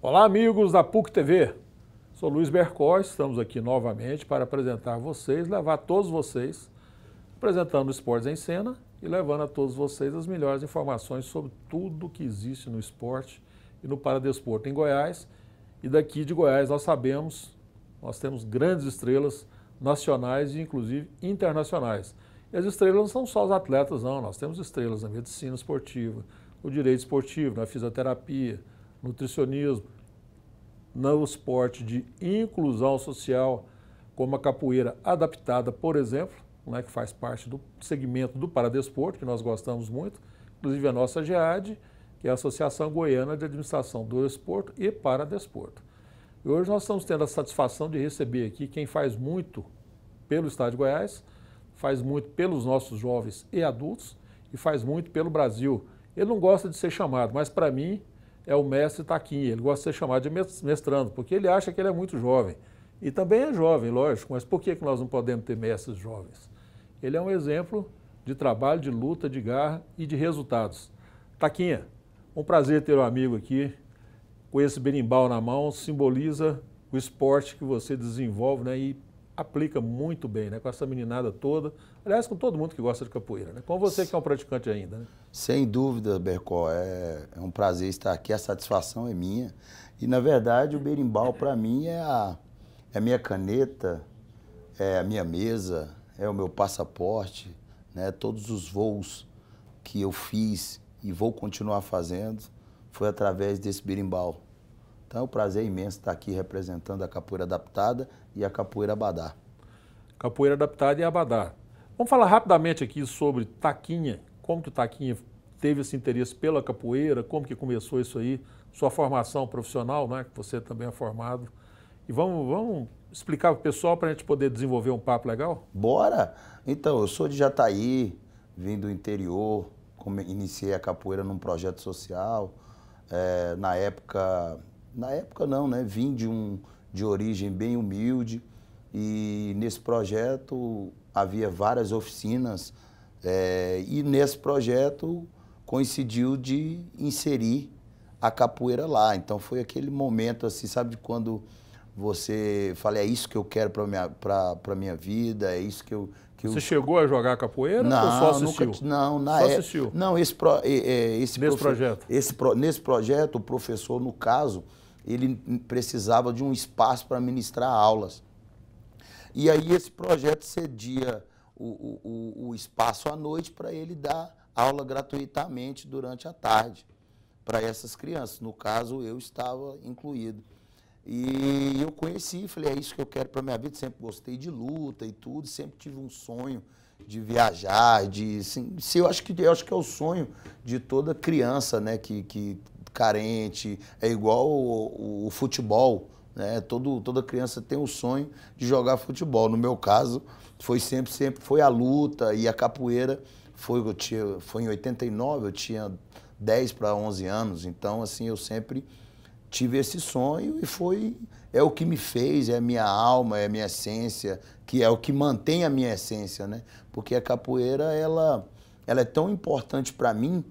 Olá, amigos da PUC TV. Sou Luiz Bercó, estamos aqui novamente para apresentar vocês, levar todos vocês, apresentando esportes em cena e levando a todos vocês as melhores informações sobre tudo que existe no esporte e no paradesporto em Goiás. E daqui de Goiás nós sabemos, nós temos grandes estrelas nacionais e inclusive internacionais. E as estrelas não são só os atletas, não. Nós temos estrelas na medicina esportiva, o direito esportivo, na né, fisioterapia, nutricionismo, no né, esporte de inclusão social, como a capoeira adaptada, por exemplo, né, que faz parte do segmento do paradesporto, que nós gostamos muito, inclusive a nossa GEAD, que é a Associação Goiana de Administração do Esporto e Paradesporto. E hoje nós estamos tendo a satisfação de receber aqui quem faz muito pelo Estado de Goiás, faz muito pelos nossos jovens e adultos e faz muito pelo Brasil. Ele não gosta de ser chamado, mas para mim é o mestre Taquinha. Ele gosta de ser chamado de mestrando, porque ele acha que ele é muito jovem. E também é jovem, lógico, mas por que nós não podemos ter mestres jovens? Ele é um exemplo de trabalho, de luta, de garra e de resultados. Taquinha, um prazer ter um amigo aqui com esse berimbau na mão, simboliza o esporte que você desenvolve né, e aplica muito bem, né? Com essa meninada toda. Aliás, com todo mundo que gosta de capoeira, né? Com você que é um praticante ainda, né? Sem dúvida, Bercó. É, é um prazer estar aqui. A satisfação é minha. E, na verdade, o berimbau, para mim, é a, é a minha caneta, é a minha mesa, é o meu passaporte, né? Todos os voos que eu fiz e vou continuar fazendo foi através desse berimbau. Então é um prazer imenso estar aqui representando a Capoeira Adaptada e a Capoeira Abadá. Capoeira Adaptada e Abadá. Vamos falar rapidamente aqui sobre Taquinha, como que o Taquinha teve esse interesse pela capoeira, como que começou isso aí, sua formação profissional, né, que você também é formado. E vamos, vamos explicar para o pessoal para a gente poder desenvolver um papo legal? Bora! Então, eu sou de Jataí, vim do interior, iniciei a capoeira num projeto social. É, na época na época não, né? Vim de, um, de origem bem humilde e nesse projeto havia várias oficinas é, e nesse projeto coincidiu de inserir a capoeira lá. Então foi aquele momento, assim, sabe, de quando você fala, é isso que eu quero para minha, pra, pra minha vida, é isso que eu... Que você eu... chegou a jogar capoeira não, ou só assistiu? Nunca, não, na só é... assistiu? Não, esse... Pro, é, esse nesse profe... projeto? Esse pro... Nesse projeto, o professor, no caso, ele precisava de um espaço para ministrar aulas. E aí esse projeto cedia o, o, o espaço à noite para ele dar aula gratuitamente durante a tarde para essas crianças. No caso, eu estava incluído. E eu conheci, falei, é isso que eu quero para minha vida. Sempre gostei de luta e tudo, sempre tive um sonho de viajar, de assim, se eu acho que eu acho que é o sonho de toda criança, né, que, que carente, é igual o, o, o futebol, né? Todo, toda criança tem o sonho de jogar futebol. No meu caso, foi sempre sempre foi a luta e a capoeira foi eu tinha foi em 89, eu tinha 10 para 11 anos, então assim, eu sempre tive esse sonho e foi é o que me fez, é a minha alma, é a minha essência, que é o que mantém a minha essência, né? Porque a capoeira ela ela é tão importante para mim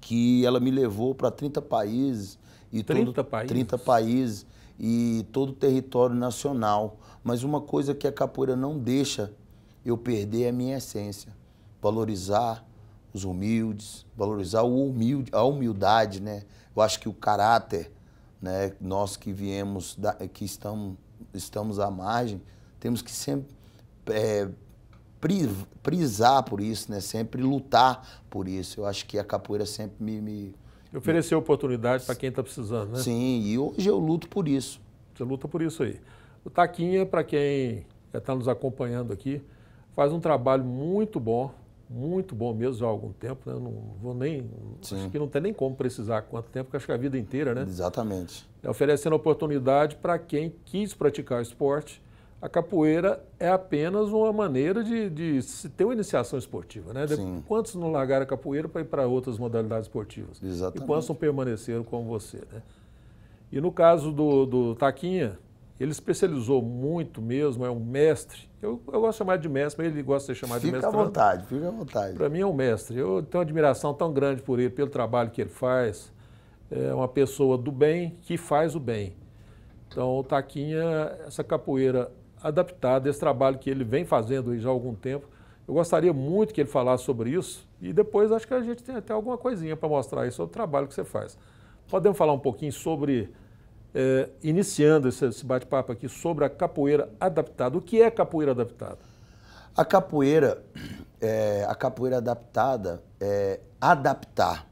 que ela me levou para 30 países e 30 todo, países. 30 países e todo o território nacional. Mas uma coisa que a capoeira não deixa eu perder é a minha essência, valorizar os humildes, valorizar o humilde, a humildade, né? Eu acho que o caráter né? Nós que viemos, da, que estamos, estamos à margem, temos que sempre é, prisar por isso, né? Sempre lutar por isso. Eu acho que a capoeira sempre me... me oferecer oportunidades para quem está precisando, né? Sim, e hoje eu luto por isso. Você luta por isso aí. O Taquinha, para quem está nos acompanhando aqui, faz um trabalho muito bom muito bom mesmo há algum tempo. Né? Eu não vou nem. Sim. Acho que não tem nem como precisar quanto tempo, porque acho que é a vida inteira, né? Exatamente. É oferecendo oportunidade para quem quis praticar esporte. A capoeira é apenas uma maneira de, de se ter uma iniciação esportiva, né? Sim. Quantos não largaram a capoeira para ir para outras modalidades esportivas? Exatamente. E quantos não permaneceram como você, né? E no caso do, do Taquinha, ele especializou muito mesmo, é um mestre. Eu, eu gosto de chamar de mestre, mas ele gosta de ser chamado de mestre. Fica à vontade, fica à vontade. Para mim é um mestre. Eu tenho uma admiração tão grande por ele, pelo trabalho que ele faz. É uma pessoa do bem que faz o bem. Então, o Taquinha, essa capoeira adaptada, esse trabalho que ele vem fazendo já há algum tempo, eu gostaria muito que ele falasse sobre isso e depois acho que a gente tem até alguma coisinha para mostrar aí sobre o trabalho que você faz. Podemos falar um pouquinho sobre é, iniciando esse, esse bate-papo aqui sobre a capoeira adaptada. O que é capoeira adaptada? A capoeira, é, a capoeira adaptada é adaptar,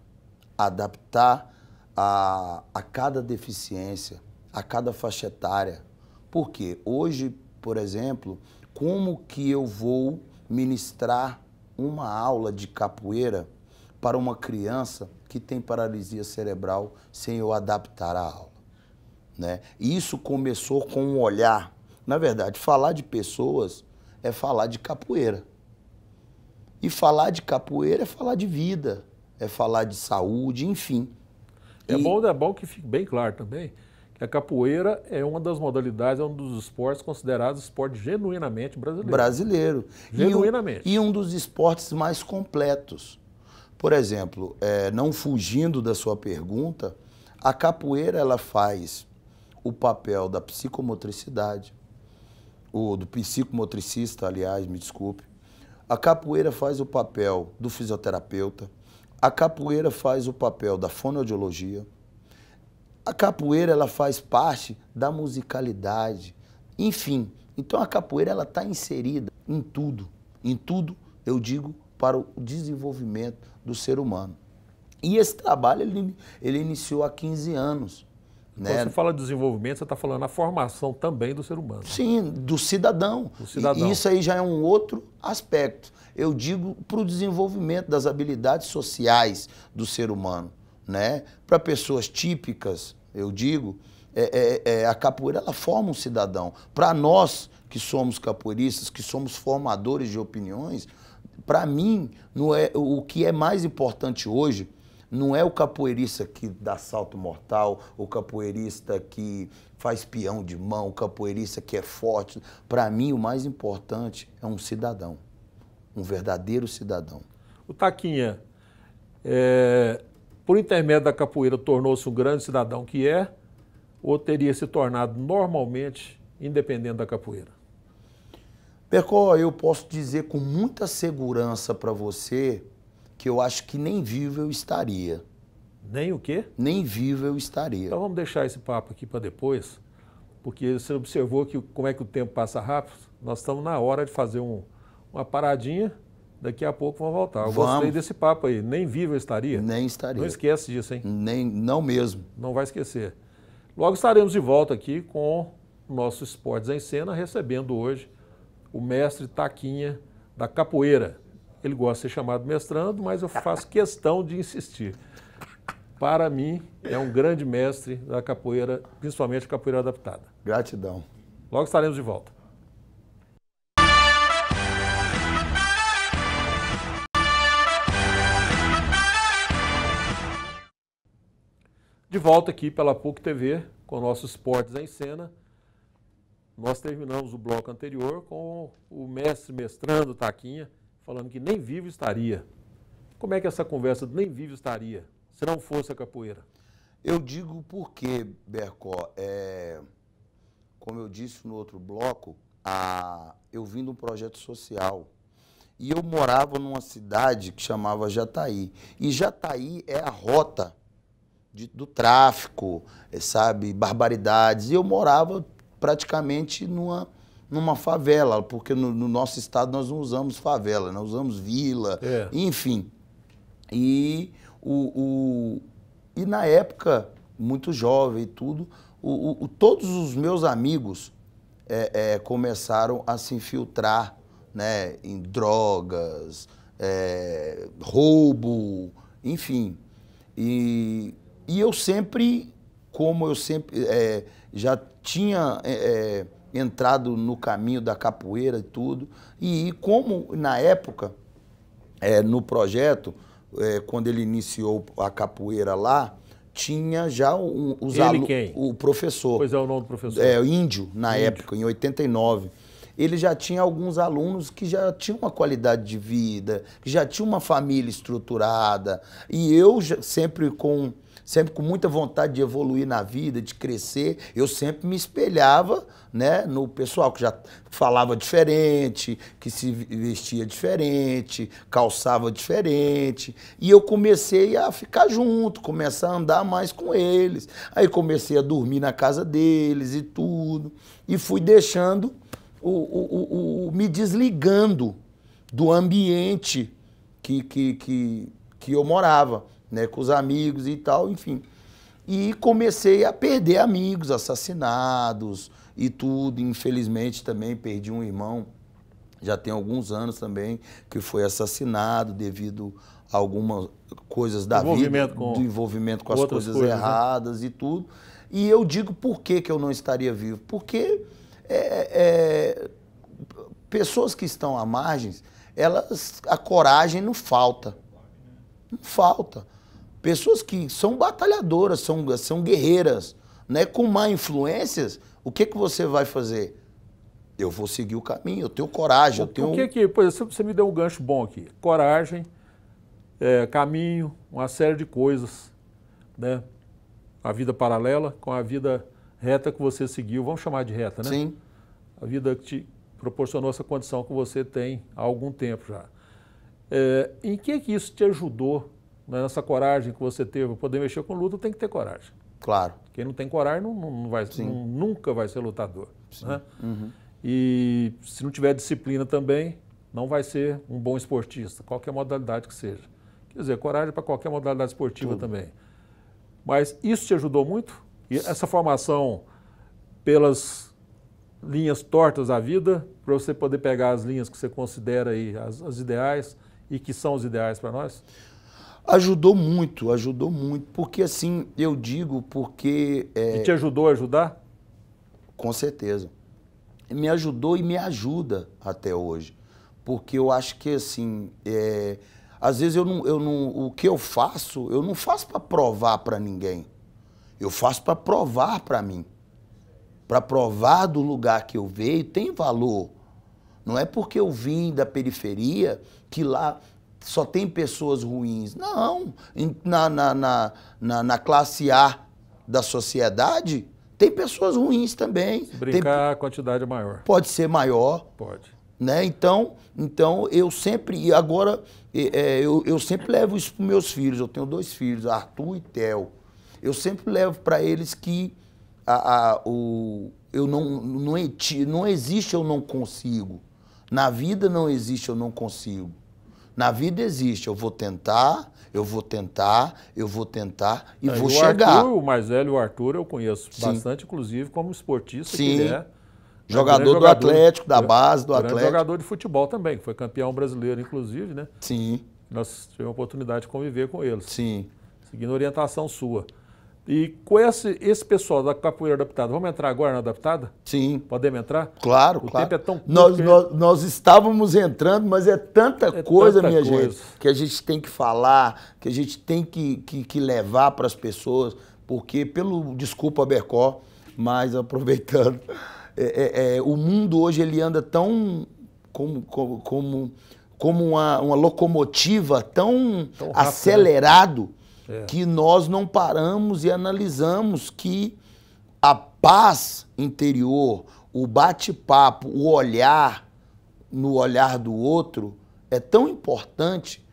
adaptar a, a cada deficiência, a cada faixa etária. Por quê? Hoje, por exemplo, como que eu vou ministrar uma aula de capoeira para uma criança que tem paralisia cerebral sem eu adaptar a aula? Né? E isso começou com um olhar. Na verdade, falar de pessoas é falar de capoeira. E falar de capoeira é falar de vida, é falar de saúde, enfim. É, e... bom, é bom que fique bem claro também que a capoeira é uma das modalidades, é um dos esportes considerados esporte genuinamente brasileiro. Brasileiro. Genuinamente. E um, e um dos esportes mais completos. Por exemplo, é, não fugindo da sua pergunta, a capoeira ela faz o papel da psicomotricidade, ou do psicomotricista, aliás, me desculpe. A capoeira faz o papel do fisioterapeuta, a capoeira faz o papel da fonoaudiologia. A capoeira ela faz parte da musicalidade. Enfim, então a capoeira ela está inserida em tudo, em tudo eu digo para o desenvolvimento do ser humano. E esse trabalho ele, ele iniciou há 15 anos. Né? Quando você fala de desenvolvimento, você está falando a formação também do ser humano. Sim, do cidadão. Do cidadão. E isso aí já é um outro aspecto. Eu digo para o desenvolvimento das habilidades sociais do ser humano. Né? Para pessoas típicas, eu digo, é, é, é, a capoeira ela forma um cidadão. Para nós que somos capoeiristas, que somos formadores de opiniões, para mim, não é, o que é mais importante hoje não é o capoeirista que dá salto mortal, o capoeirista que faz peão de mão, o capoeirista que é forte. Para mim, o mais importante é um cidadão, um verdadeiro cidadão. O Taquinha, é, por intermédio da capoeira, tornou-se um grande cidadão que é, ou teria se tornado normalmente independente da capoeira? Percó, eu posso dizer com muita segurança para você que eu acho que nem vivo eu estaria. Nem o quê? Nem vivo eu estaria. Então vamos deixar esse papo aqui para depois, porque você observou que como é que o tempo passa rápido. Nós estamos na hora de fazer um, uma paradinha. Daqui a pouco vamos voltar. Eu vamos. gostei desse papo aí. Nem vivo eu estaria. Nem estaria. Não esquece disso, hein? Nem, não mesmo. Não vai esquecer. Logo estaremos de volta aqui com o nosso Esportes em Cena, recebendo hoje o mestre Taquinha da Capoeira. Ele gosta de ser chamado mestrando, mas eu faço questão de insistir. Para mim, é um grande mestre da capoeira, principalmente capoeira adaptada. Gratidão. Logo estaremos de volta. De volta aqui pela PUC TV com nossos esportes em cena. Nós terminamos o bloco anterior com o mestre mestrando Taquinha, falando que nem vivo estaria. Como é que essa conversa de nem vivo estaria, se não fosse a capoeira? Eu digo porque, Bercó, é, como eu disse no outro bloco, a, eu vim de um projeto social. E eu morava numa cidade que chamava Jataí. E Jataí é a rota de, do tráfico, é, sabe, barbaridades. E eu morava praticamente numa numa favela, porque no, no nosso estado nós não usamos favela, nós usamos vila, é. enfim. E, o, o, e na época, muito jovem e tudo, o, o, todos os meus amigos é, é, começaram a se infiltrar né, em drogas, é, roubo, enfim. E, e eu sempre, como eu sempre é, já tinha é, é entrado no caminho da capoeira e tudo. E, como na época, é, no projeto, é, quando ele iniciou a capoeira lá, tinha já um, os alunos. O professor. Pois é, o nome do professor. É, índio, na índio. época, em 89 ele já tinha alguns alunos que já tinham uma qualidade de vida, que já tinham uma família estruturada. E eu sempre com sempre com muita vontade de evoluir na vida, de crescer, eu sempre me espelhava né, no pessoal que já falava diferente, que se vestia diferente, calçava diferente. E eu comecei a ficar junto, começar a andar mais com eles. Aí comecei a dormir na casa deles e tudo. E fui deixando o, o, o, o me desligando do ambiente que, que, que, que eu morava, né? Com os amigos e tal, enfim. E comecei a perder amigos, assassinados e tudo. Infelizmente também perdi um irmão, já tem alguns anos também, que foi assassinado devido a algumas coisas da vida, com do envolvimento com as coisas, coisas né? erradas né? e tudo. E eu digo por que, que eu não estaria vivo? Porque é, é, é, pessoas que estão à margem, elas, a coragem não falta. Não falta. Pessoas que são batalhadoras, são, são guerreiras. Né? Com má influências, o que, que você vai fazer? Eu vou seguir o caminho, eu tenho coragem, eu tenho... O que que, pois você me deu um gancho bom aqui. Coragem, é, caminho, uma série de coisas, né? A vida paralela com a vida reta que você seguiu, vamos chamar de reta, né? Sim. A vida que te proporcionou essa condição que você tem há algum tempo já. É, em que que isso te ajudou né, nessa coragem que você teve? Poder mexer com luta tem que ter coragem. Claro. Quem não tem coragem não, não vai, não, nunca vai ser lutador. Né? Uhum. E se não tiver disciplina também, não vai ser um bom esportista, qualquer modalidade que seja. Quer dizer, coragem é para qualquer modalidade esportiva Tudo. também. Mas isso te ajudou muito? E essa formação pelas linhas tortas da vida, para você poder pegar as linhas que você considera aí as, as ideais e que são os ideais para nós? Ajudou muito, ajudou muito, porque assim, eu digo porque... É... E te ajudou a ajudar? Com certeza. Me ajudou e me ajuda até hoje, porque eu acho que assim, é... às vezes eu não, eu não, o que eu faço, eu não faço para provar para ninguém. Eu faço para provar para mim. Para provar do lugar que eu veio tem valor. Não é porque eu vim da periferia que lá só tem pessoas ruins. Não. Na, na, na, na, na classe A da sociedade, tem pessoas ruins também. Se brincar, tem... a quantidade é maior. Pode ser maior. Pode. Né? Então, então, eu sempre. E agora, é, eu, eu sempre levo isso para meus filhos. Eu tenho dois filhos, Arthur e Theo eu sempre levo para eles que a, a, o, eu não, não, não existe eu não consigo. Na vida não existe eu não consigo. Na vida existe, eu vou tentar, eu vou tentar, eu vou tentar e vou e o chegar. Arthur, o mais velho, o Arthur, eu conheço Sim. bastante, inclusive, como esportista Sim. que ele é. Jogador, do Atlético, da base do Atlético. jogador de futebol também, que foi campeão brasileiro, inclusive, né? Sim. Nós tivemos a oportunidade de conviver com ele. Sim. Seguindo a orientação sua. E com esse, esse pessoal da capoeira adaptada, vamos entrar agora na adaptada? Sim. Podemos entrar? Claro, o claro. tempo é tão curto. Nós, nós, nós, estávamos entrando, mas é tanta é coisa, tanta minha coisa. gente, que a gente tem que falar, que a gente tem que, que, que levar para as pessoas, porque, pelo desculpa, Bercó, mas aproveitando, é, é, é, o mundo hoje ele anda tão como, como, como, como uma, uma locomotiva tão, tão né? acelerado é. que nós não paramos e analisamos que a paz interior, o bate-papo, o olhar no olhar do outro é tão importante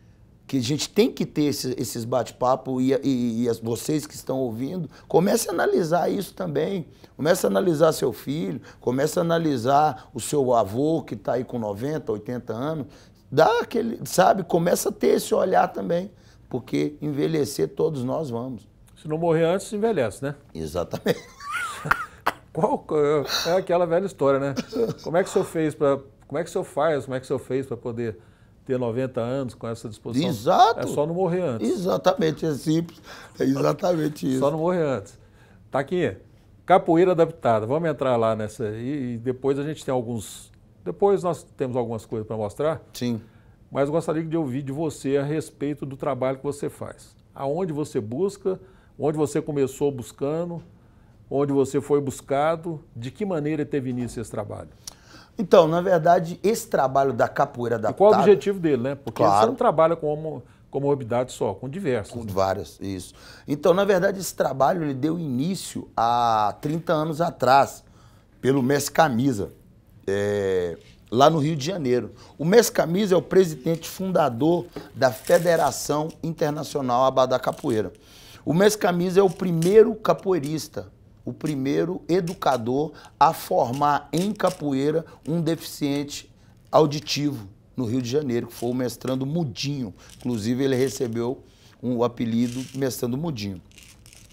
que a gente tem que ter esses, esses bate-papo e, e, e as, vocês que estão ouvindo, comece a analisar isso também. Comece a analisar seu filho, comece a analisar o seu avô que está aí com 90, 80 anos. Dá aquele, sabe, começa a ter esse olhar também porque envelhecer todos nós vamos. Se não morrer antes, envelhece, né? Exatamente. Qual, é aquela velha história, né? Como é que o senhor fez para. Como é que o senhor faz? Como é que o senhor fez para poder ter 90 anos com essa disposição? Exato. É só não morrer antes. Exatamente, é simples. É exatamente isso. Só não morrer antes. Tá aqui. Capoeira adaptada. Vamos entrar lá nessa. E, e depois a gente tem alguns. Depois nós temos algumas coisas para mostrar. Sim mas gostaria de ouvir de você a respeito do trabalho que você faz. Aonde você busca, onde você começou buscando, onde você foi buscado, de que maneira teve início esse trabalho? Então, na verdade, esse trabalho da capoeira da E qual o objetivo dele, né? Porque claro. você não trabalha com uma comorbidade só, com diversas. Com né? várias, isso. Então, na verdade, esse trabalho ele deu início há 30 anos atrás, pelo Messi Camisa. É lá no Rio de Janeiro. O Mescamisa é o presidente fundador da Federação Internacional Abadá Capoeira. O Mescamisa é o primeiro capoeirista, o primeiro educador a formar em capoeira um deficiente auditivo no Rio de Janeiro, que foi o mestrando Mudinho. Inclusive, ele recebeu um, o apelido mestrando Mudinho.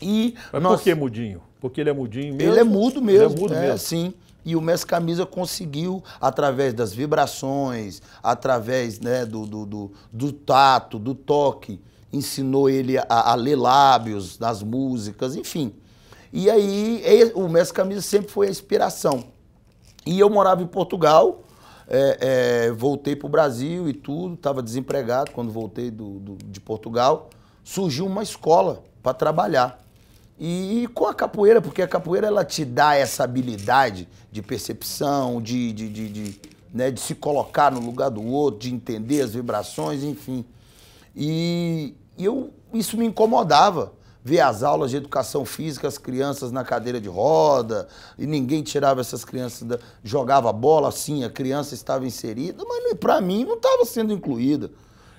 E Mas nós... por que Mudinho? Porque ele é mudinho mesmo? Ele é mudo mesmo, ele é mudo é, mesmo. sim. E o Mestre Camisa conseguiu, através das vibrações, através né, do, do, do, do tato, do toque, ensinou ele a, a ler lábios nas músicas, enfim. E aí o Mestre Camisa sempre foi a inspiração. E eu morava em Portugal, é, é, voltei para o Brasil e tudo, estava desempregado quando voltei do, do, de Portugal. Surgiu uma escola para trabalhar. E com a capoeira, porque a capoeira ela te dá essa habilidade de percepção, de, de, de, de, né, de se colocar no lugar do outro, de entender as vibrações, enfim. E eu, isso me incomodava ver as aulas de educação física, as crianças na cadeira de roda, e ninguém tirava essas crianças, da, jogava bola assim, a criança estava inserida, mas né, para mim não estava sendo incluída.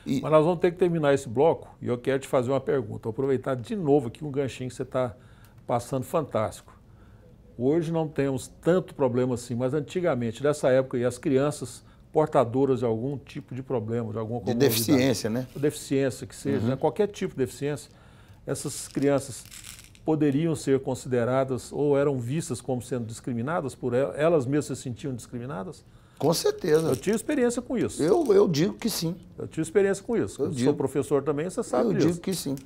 E... Mas nós vamos ter que terminar esse bloco e eu quero te fazer uma pergunta. Vou aproveitar de novo aqui um ganchinho que você está passando fantástico. Hoje não temos tanto problema assim, mas antigamente, nessa época, e as crianças portadoras de algum tipo de problema, de alguma De deficiência, né? Deficiência que seja, uhum. né? qualquer tipo de deficiência, essas crianças poderiam ser consideradas ou eram vistas como sendo discriminadas por elas, elas mesmas se sentiam discriminadas? Com certeza. Eu tive experiência com isso. Eu, eu digo que sim. Eu tive experiência com isso. Eu, eu digo. sou professor também, você sabe eu disso. Eu digo que sim.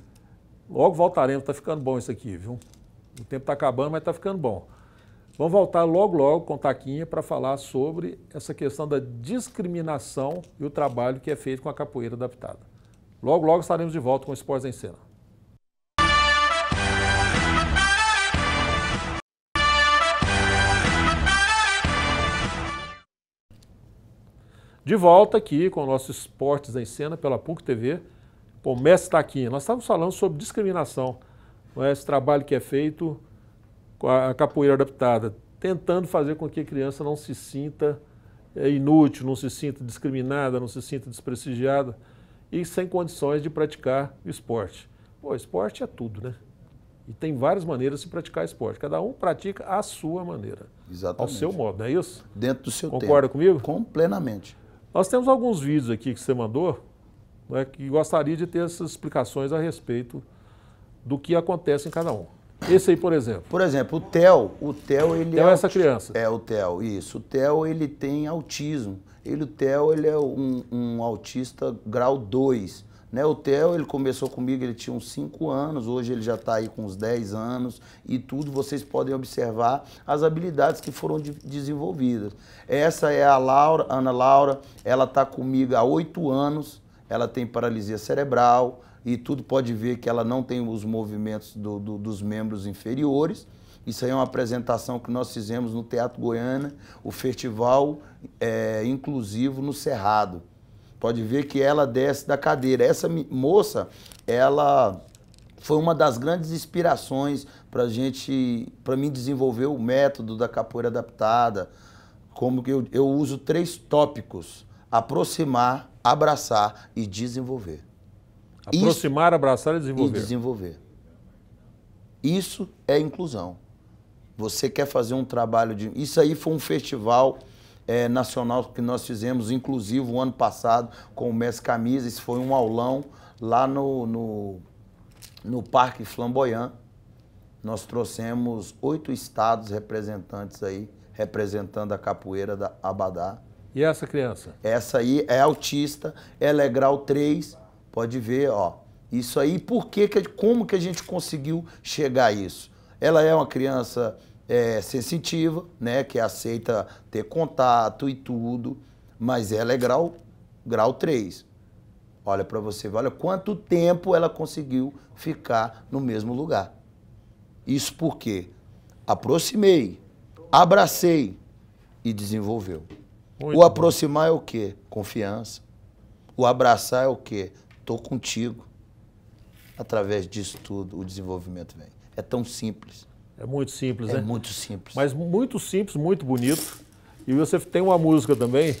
Logo voltaremos, está ficando bom isso aqui, viu? O tempo está acabando, mas está ficando bom. Vamos voltar logo, logo com Taquinha para falar sobre essa questão da discriminação e o trabalho que é feito com a capoeira adaptada. Logo, logo estaremos de volta com o Esportes em Cena. De volta aqui com o nosso Esportes em Cena pela PUC TV. Bom, o mestre está aqui. Nós estávamos falando sobre discriminação. É esse trabalho que é feito com a capoeira adaptada, tentando fazer com que a criança não se sinta é, inútil, não se sinta discriminada, não se sinta desprestigiada e sem condições de praticar o esporte. Pô, esporte é tudo, né? E tem várias maneiras de praticar esporte. Cada um pratica à sua maneira. Exatamente. Ao seu modo, não é isso? Dentro do seu Concorda tempo. Concorda comigo? Com plenamente. Nós temos alguns vídeos aqui que você mandou, né, que gostaria de ter essas explicações a respeito do que acontece em cada um. Esse aí, por exemplo. Por exemplo, o Theo, o Theo ele Theo é, é essa criança. É o Theo, isso. O Theo ele tem autismo. Ele o Theo ele é um, um autista grau 2. Né, o Theo, ele começou comigo, ele tinha uns 5 anos, hoje ele já está aí com uns 10 anos e tudo, vocês podem observar as habilidades que foram de, desenvolvidas. Essa é a Laura, Ana Laura, ela está comigo há 8 anos, ela tem paralisia cerebral e tudo pode ver que ela não tem os movimentos do, do, dos membros inferiores. Isso aí é uma apresentação que nós fizemos no Teatro Goiânia, o festival é, inclusivo no Cerrado pode ver que ela desce da cadeira. Essa moça, ela foi uma das grandes inspirações para gente, para mim desenvolver o método da capoeira adaptada. Como que eu, eu uso três tópicos: aproximar, abraçar e desenvolver. Aproximar, Isso, abraçar e desenvolver. E desenvolver. Isso é inclusão. Você quer fazer um trabalho de. Isso aí foi um festival é, nacional que nós fizemos, inclusive o ano passado, com o Mestre Camisa. Isso foi um aulão lá no, no, no Parque Flamboyant. Nós trouxemos oito estados representantes aí, representando a capoeira da Abadá. E essa criança? Essa aí é autista, ela é grau 3, pode ver, ó. Isso aí, por que, como que a gente conseguiu chegar a isso? Ela é uma criança é sensitiva, né? Que é aceita ter contato e tudo, mas ela é grau, grau 3. Olha para você, olha quanto tempo ela conseguiu ficar no mesmo lugar. Isso porque aproximei, abracei e desenvolveu. Muito o aproximar bom. é o quê? Confiança. O abraçar é o quê? Tô contigo. Através disso tudo, o desenvolvimento vem. É tão simples. É muito simples, é né? É muito simples. Mas muito simples, muito bonito. E você tem uma música também,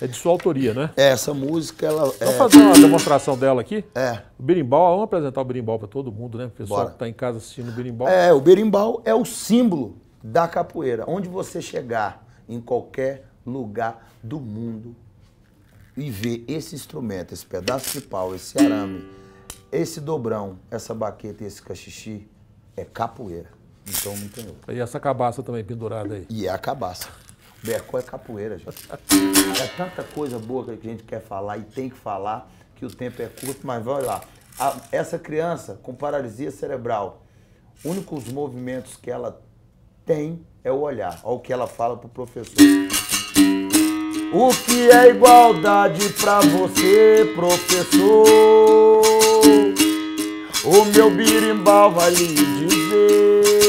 é de sua autoria, né? É, essa música, ela. Vamos é... fazer uma demonstração dela aqui? É. O berimbau, vamos apresentar o berimbau para todo mundo, né? O pessoal Bora. que está em casa assistindo o berimbau. É, o berimbau é o símbolo da capoeira. Onde você chegar, em qualquer lugar do mundo, e ver esse instrumento, esse pedaço de pau, esse arame, esse dobrão, essa baqueta e esse cachixi, é capoeira. Então não tem outro. E essa cabaça também pendurada aí. E é a cabaça. Becó é capoeira, gente. É tanta coisa boa que a gente quer falar e tem que falar, que o tempo é curto, mas vai lá. A, essa criança com paralisia cerebral, únicos movimentos que ela tem é o olhar. Olha o que ela fala pro professor. O que é igualdade pra você, professor? O meu birimbau vai lhe dizer.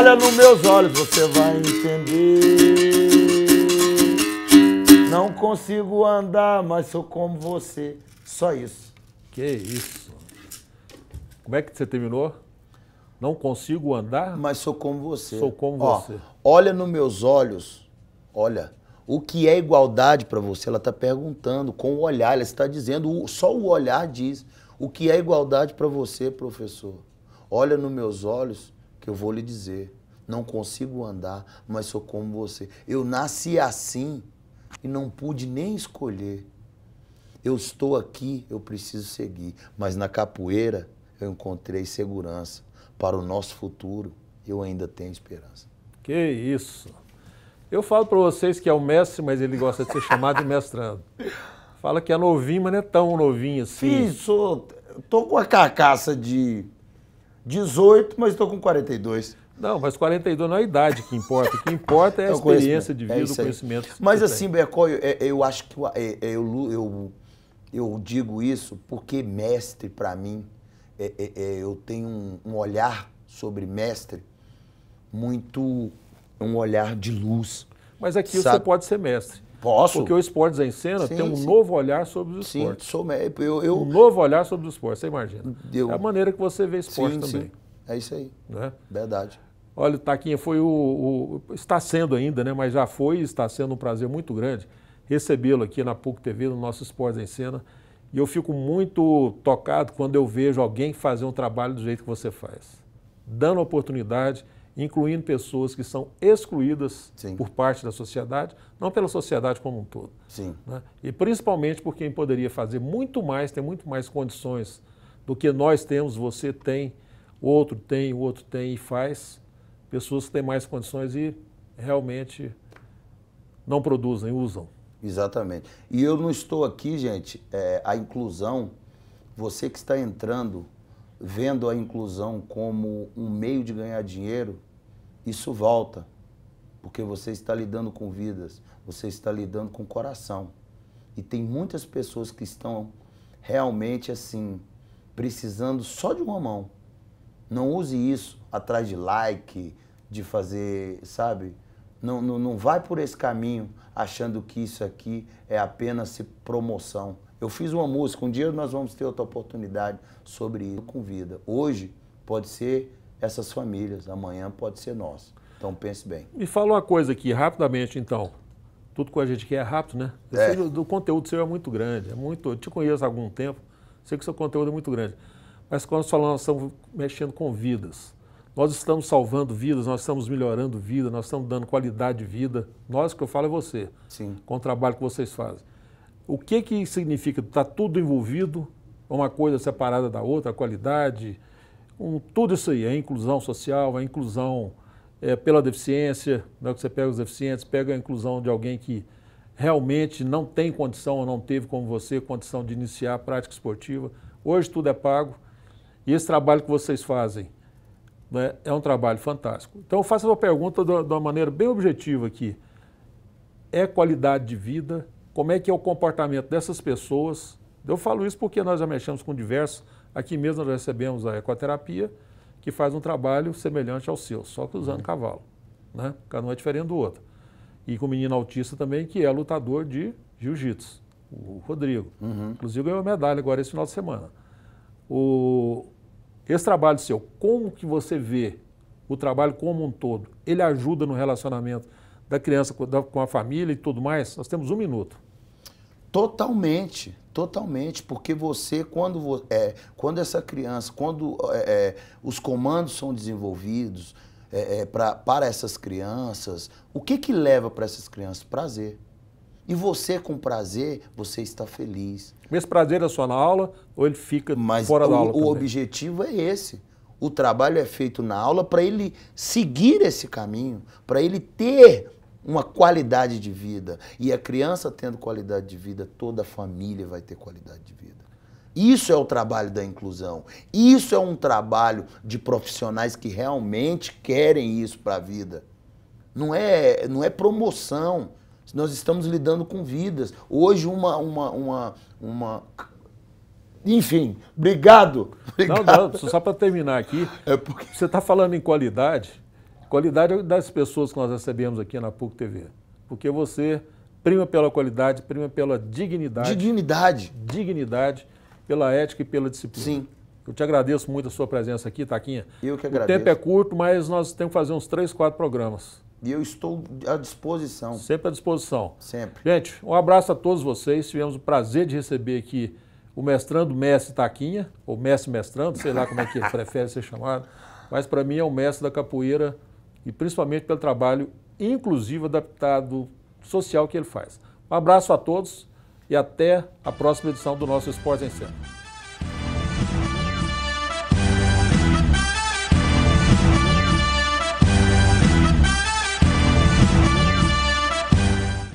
Olha nos meus olhos, você vai entender. Não consigo andar, mas sou como você. Só isso. Que isso. Como é que você terminou? Não consigo andar, mas sou como você. Sou como Ó, você. Olha nos meus olhos. Olha. O que é igualdade para você? Ela está perguntando com o olhar, ela está dizendo, só o olhar diz. O que é igualdade para você, professor? Olha nos meus olhos, que eu vou lhe dizer. Não consigo andar, mas sou como você. Eu nasci assim e não pude nem escolher. Eu estou aqui, eu preciso seguir. Mas na capoeira eu encontrei segurança para o nosso futuro. Eu ainda tenho esperança. Que isso! Eu falo para vocês que é o mestre, mas ele gosta de ser chamado de mestrando. Fala que é novinho, mas não é tão novinho assim. Fiz, sou, tô com a carcaça de 18, mas estou com 42. Não, mas 42 não é a idade que importa. O que importa é a experiência de é vida, é o conhecimento. Mas assim, Becó, eu, é, eu, acho que eu, é, eu, eu, digo isso porque mestre, para mim, é, é, eu tenho um, um, olhar sobre mestre muito. um olhar de luz. Mas aqui sabe? você pode ser mestre. Posso? Porque o Esportes em Cena sim, tem um sim. novo olhar sobre os esportes. Sim, sou médico. Eu, eu... Um novo olhar sobre os esportes, você imagina. Eu... É a maneira que você vê esporte sim, também. Sim. É isso aí. Né? Verdade. Olha, Taquinha, foi o, o, Está sendo ainda, né? Mas já foi e está sendo um prazer muito grande recebê-lo aqui na PUC TV, no nosso Esportes em Cena. E eu fico muito tocado quando eu vejo alguém fazer um trabalho do jeito que você faz. Dando oportunidade incluindo pessoas que são excluídas Sim. por parte da sociedade, não pela sociedade como um todo. Sim. Né? E principalmente por quem poderia fazer muito mais, ter muito mais condições do que nós temos, você tem, o outro tem, o outro tem e faz. Pessoas que têm mais condições e realmente não produzem, usam. Exatamente. E eu não estou aqui, gente, é, a inclusão, você que está entrando, vendo a inclusão como um meio de ganhar dinheiro, isso volta, porque você está lidando com vidas, você está lidando com coração. E tem muitas pessoas que estão realmente assim, precisando só de uma mão. Não use isso atrás de like, de fazer, sabe? Não, não, não vai por esse caminho achando que isso aqui é apenas promoção. Eu fiz uma música, um dia nós vamos ter outra oportunidade sobre isso com vida. Hoje pode ser essas famílias. Amanhã pode ser nós Então pense bem. Me fala uma coisa aqui, rapidamente então. Tudo que a gente quer é rápido, né? É. Sei, o conteúdo seu é muito grande, é muito. Eu te conheço há algum tempo, sei que o seu conteúdo é muito grande. Mas quando nós falamos, nós estamos mexendo com vidas. Nós estamos salvando vidas, nós estamos melhorando vida, nós estamos dando qualidade de vida. Nós, que eu falo é você. Sim. Com o trabalho que vocês fazem. O que que significa? Está tudo envolvido? Uma coisa separada da outra, a qualidade, com tudo isso aí, a inclusão social, a inclusão é, pela deficiência, né, que você pega os deficientes, pega a inclusão de alguém que realmente não tem condição ou não teve, como você, condição de iniciar a prática esportiva. Hoje tudo é pago e esse trabalho que vocês fazem né, é um trabalho fantástico. Então eu faço a pergunta de uma maneira bem objetiva aqui. É qualidade de vida? Como é que é o comportamento dessas pessoas? Eu falo isso porque nós já mexemos com diversos Aqui mesmo nós recebemos a ecoterapia, que faz um trabalho semelhante ao seu, só que usando uhum. cavalo. Né? Cada um é diferente do outro. E com o menino autista também, que é lutador de jiu-jitsu, o Rodrigo. Uhum. Inclusive ganhou medalha agora esse final de semana. O... Esse trabalho seu, como que você vê o trabalho como um todo? Ele ajuda no relacionamento da criança com a família e tudo mais? Nós temos um minuto. Totalmente, totalmente, porque você, quando, é, quando essa criança, quando é, é os comandos são desenvolvidos é, é, pra, para essas crianças, o que, que leva para essas crianças? Prazer. E você, com prazer, você está feliz. Mas prazer é só na aula ou ele fica Mas fora o, da aula? Mas o objetivo é esse. O trabalho é feito na aula para ele seguir esse caminho, para ele ter uma qualidade de vida. E a criança tendo qualidade de vida, toda a família vai ter qualidade de vida. Isso é o trabalho da inclusão. Isso é um trabalho de profissionais que realmente querem isso para a vida. Não é, não é promoção. Nós estamos lidando com vidas. Hoje, uma, uma, uma, uma enfim, obrigado. obrigado. Não, não, só para terminar aqui. É porque... Você está falando em qualidade. Qualidade das pessoas que nós recebemos aqui na PUC TV. Porque você prima pela qualidade, prima pela dignidade. Dignidade. Dignidade, pela ética e pela disciplina. Sim. Eu te agradeço muito a sua presença aqui, Taquinha. Eu que agradeço. O tempo é curto, mas nós temos que fazer uns três, quatro programas. E eu estou à disposição. Sempre à disposição. Sempre. Gente, um abraço a todos vocês. Tivemos o prazer de receber aqui o mestrando Mestre Taquinha, ou Mestre Mestrando, sei lá como é que ele prefere ser chamado, mas para mim é o mestre da capoeira e principalmente pelo trabalho inclusivo, adaptado, social que ele faz. Um abraço a todos e até a próxima edição do nosso Esporte em Cena.